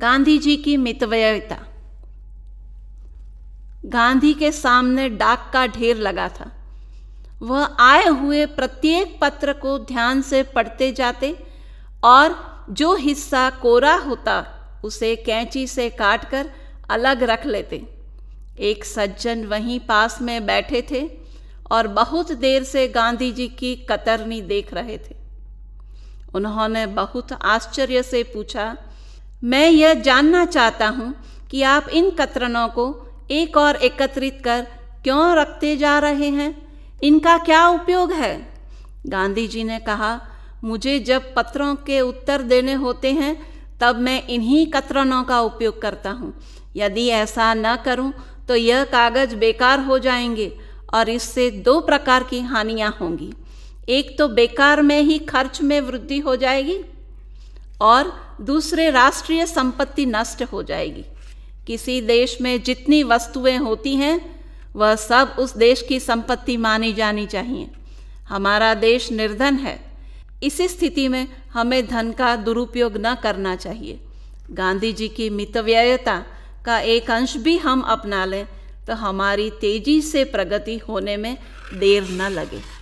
गांधी जी की मितव्ययता गांधी के सामने डाक का ढेर लगा था वह आए हुए प्रत्येक पत्र को ध्यान से पढ़ते जाते और जो हिस्सा कोरा होता उसे कैंची से काटकर अलग रख लेते एक सज्जन वहीं पास में बैठे थे और बहुत देर से गांधी जी की कतरनी देख रहे थे उन्होंने बहुत आश्चर्य से पूछा मैं यह जानना चाहता हूँ कि आप इन कतरनों को एक और एकत्रित कर क्यों रखते जा रहे हैं इनका क्या उपयोग है गांधी जी ने कहा मुझे जब पत्रों के उत्तर देने होते हैं तब मैं इन्हीं कतरनों का उपयोग करता हूँ यदि ऐसा न करूँ तो यह कागज़ बेकार हो जाएंगे और इससे दो प्रकार की हानियाँ होंगी एक तो बेकार में ही खर्च में वृद्धि हो जाएगी और दूसरे राष्ट्रीय संपत्ति नष्ट हो जाएगी किसी देश में जितनी वस्तुएं होती हैं वह सब उस देश की संपत्ति मानी जानी चाहिए हमारा देश निर्धन है इसी स्थिति में हमें धन का दुरुपयोग न करना चाहिए गांधी जी की मितव्ययता का एक अंश भी हम अपना लें तो हमारी तेजी से प्रगति होने में देर न लगे